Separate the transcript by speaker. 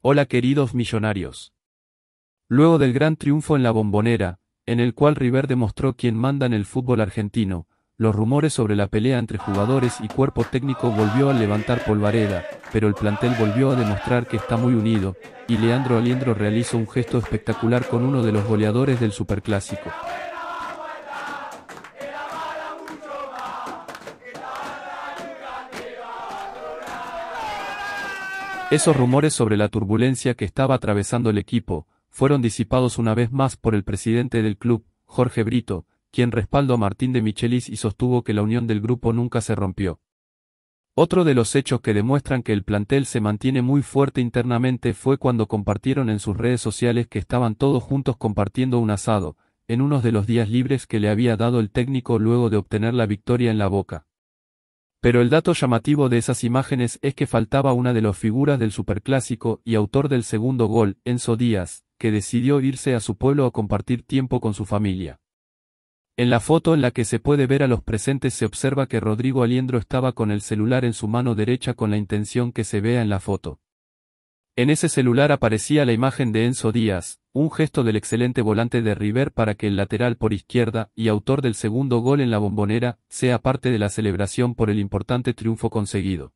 Speaker 1: Hola queridos millonarios. Luego del gran triunfo en la bombonera, en el cual River demostró quién manda en el fútbol argentino, los rumores sobre la pelea entre jugadores y cuerpo técnico volvió a levantar polvareda, pero el plantel volvió a demostrar que está muy unido, y Leandro Aliendro realizó un gesto espectacular con uno de los goleadores del Superclásico. Esos rumores sobre la turbulencia que estaba atravesando el equipo, fueron disipados una vez más por el presidente del club, Jorge Brito, quien respaldó a Martín de Michelis y sostuvo que la unión del grupo nunca se rompió. Otro de los hechos que demuestran que el plantel se mantiene muy fuerte internamente fue cuando compartieron en sus redes sociales que estaban todos juntos compartiendo un asado, en uno de los días libres que le había dado el técnico luego de obtener la victoria en la boca. Pero el dato llamativo de esas imágenes es que faltaba una de las figuras del superclásico y autor del segundo gol, Enzo Díaz, que decidió irse a su pueblo a compartir tiempo con su familia. En la foto en la que se puede ver a los presentes se observa que Rodrigo Aliendro estaba con el celular en su mano derecha con la intención que se vea en la foto. En ese celular aparecía la imagen de Enzo Díaz, un gesto del excelente volante de River para que el lateral por izquierda y autor del segundo gol en la bombonera sea parte de la celebración por el importante triunfo conseguido.